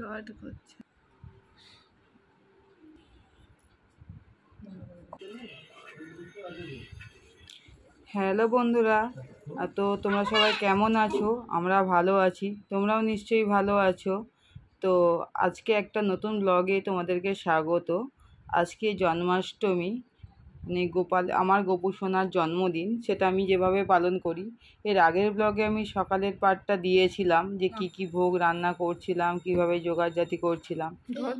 Guard করছে hello বন্ধুরা তো তোমরা সবাই কেমন আছো আমরা ভালো আছি তোমরাও নিশ্চয়ই ভালো আছো তো আজকে একটা নতুন ব্লগে তোমাদেরকে স্বাগত আজকে জন্মাষ্টমী মানে গোপাল আমার গোপু সোনার জন্মদিন সেটা আমি যেভাবে পালন করি এর আগের ব্লগে আমি সকালের পার্টটা দিয়েছিলাম যে কি কি ভোগ রান্না করছিলাম কিভাবে জাতি করছিলাম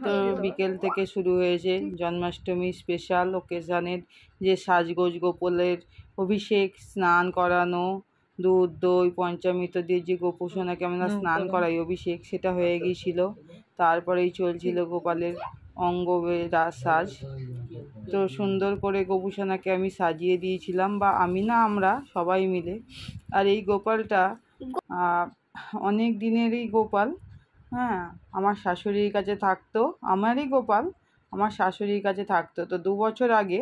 তো বিকেল থেকে শুরু হয়েছে জন্মাষ্টমী স্পেশাল ওকেশানের যে সাজগোজ গোপলের অভিষেক স্নান করানো দুধ দই পঞ্চামৃত দিয়ে যে গোপু সোনাকে আমরা স্নান করাই অভিষেক সেটা হয়ে আচ্ছা। গিয়েছিল তারপরেই চলছিল গোপালের অঙ্গ সাজ তো সুন্দর করে গোপুসানাকে আমি সাজিয়ে দিয়েছিলাম বা আমি না আমরা সবাই মিলে আর এই গোপালটা অনেক দিনেরই গোপাল হ্যাঁ আমার শাশুড়ির কাছে থাকতো আমারই গোপাল আমার শাশুড়ির কাছে থাকতো তো দু বছর আগে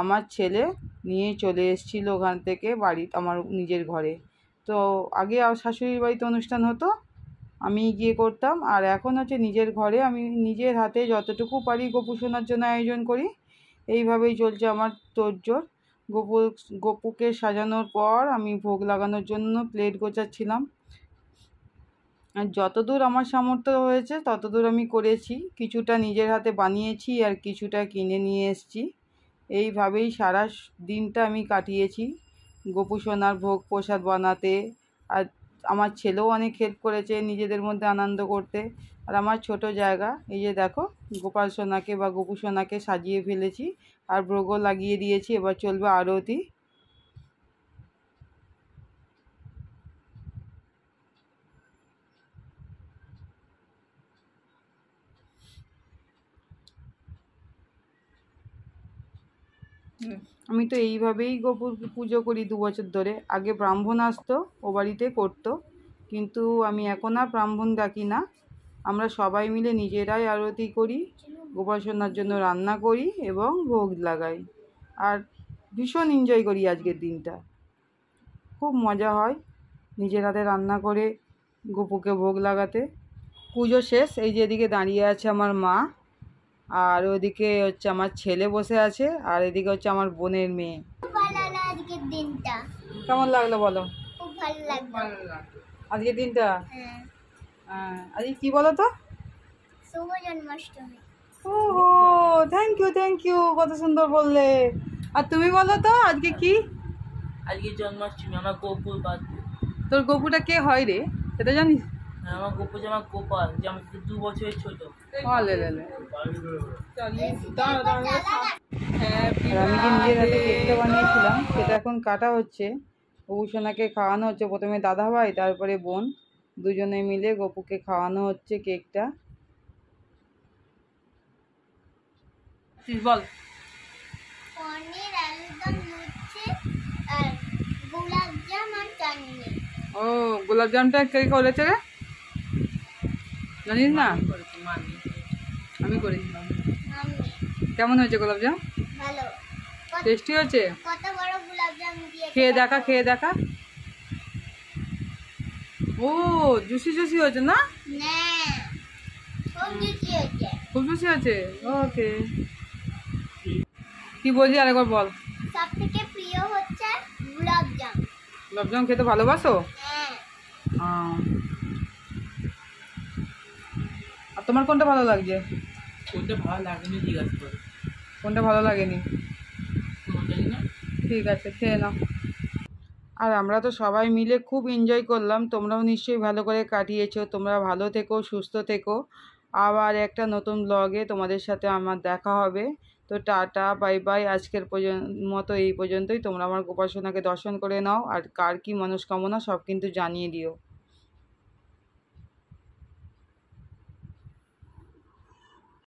আমার ছেলে নিয়ে চলে এসেছিলো ওখান থেকে বাড়ি আমার নিজের ঘরে তো আগে শাশুড়ির বাড়িতে অনুষ্ঠান হতো আমি গিয়ে করতাম আর এখন হচ্ছে নিজের ঘরে আমি নিজের হাতে যতটুকু পারি গপু শোনার জন্য আয়োজন করি এইভাবেই চলছে আমার তোরজোর গোপু গোপুকে সাজানোর পর আমি ভোগ লাগানোর জন্য প্লেট গোছাচ্ছিলাম যতদূর আমার সামর্থ্য হয়েছে ততদূর আমি করেছি কিছুটা নিজের হাতে বানিয়েছি আর কিছুটা কিনে নিয়ে এসছি এইভাবেই সারা দিনটা আমি কাটিয়েছি গোপুসোনার ভোগ প্রসাদ বানাতে আর আমার ছেলেও অনেক হেল্প করেছে নিজেদের মধ্যে আনন্দ করতে আর আমার ছোট জায়গা এই যে দেখো গোপাল সোনাকে বা গোপু সোনাকে সাজিয়ে ফেলেছি আর ভোগও লাগিয়ে দিয়েছি এবার চলবে আরতি আমি তো এইভাবেই গোপুর পুজো করি দু বছর ধরে আগে ব্রাহ্মণ আসতো ও বাড়িতে করতো কিন্তু আমি এখন আর ব্রাহ্মণ ডাকি না আমরা সবাই মিলে নিজেরাই আরতি করি গোপাসনার জন্য রান্না করি এবং ভোগ লাগাই আর ভীষণ এনজয় করি আজকের দিনটা খুব মজা হয় নিজের হাতে রান্না করে গোপুকে ভোগ লাগাতে পুজো শেষ এই যে এদিকে দাঁড়িয়ে আছে আমার মা আর ওদিকে হচ্ছে আমার ছেলে বসে আছে আর এদিকে হচ্ছে আমার বোনের মেয়ে কেমন লাগলো বলো আজকের দিনটা হ্যাঁ। হ্যাঁ, আজকে কি বলো তো শুভ জন্মাষ্টমী ওহো থ্যাংক ইউ থ্যাংক ইউ কত সুন্দর বললে আর তুমি বলো তো আজকে কি আজকে জন্মাষ্টমী আমার গোপুর বাদ তোর গোপুটা কে হয় রে সেটা জানিস আমার গোপু জামা গোপাল যে আমার দু বছরের ছোট লে লে লে আমি যে নিজের হাতে কেকটা বানিয়েছিলাম সেটা এখন কাটা হচ্ছে গোপুসোনাকে খাওয়ানো হচ্ছে প্রথমে দাদা ভাই তারপরে বোন দুজনে মিলে গপুকে খাওয়ানো হচ্ছে কেকটা বল ও গোলাপ জামটা কে করেছে রে জানিস না আমি করি কেমন হয়েছে গোলাপজাম টেস্টি হয়েছে খেয়ে দেখা খেয়ে দেখা ও জুসি জুসি হয়েছে না খুব জুসি হয়েছে ওকে কি বলছি আরেকবার বল গোলাপজাম গোলাপজাম খেতে ভালোবাসো হ্যাঁ তোমার কোনটা ভালো লাগছে কোনটা ভালো লাগেনি ঠিক আছে কোনটা ভালো লাগেনি ঠিক আছে খেয়ে নাও আর আমরা তো সবাই মিলে খুব এনজয় করলাম তোমরাও নিশ্চয়ই ভালো করে কাটিয়েছো তোমরা ভালো থেকো সুস্থ থেকো আবার একটা নতুন ব্লগে তোমাদের সাথে আমার দেখা হবে তো টাটা বাই বাই আজকের মতো এই পর্যন্তই তোমরা আমার উপাসনাকে দর্শন করে নাও আর কার কী মনস্কামনা সব কিন্তু জানিয়ে দিও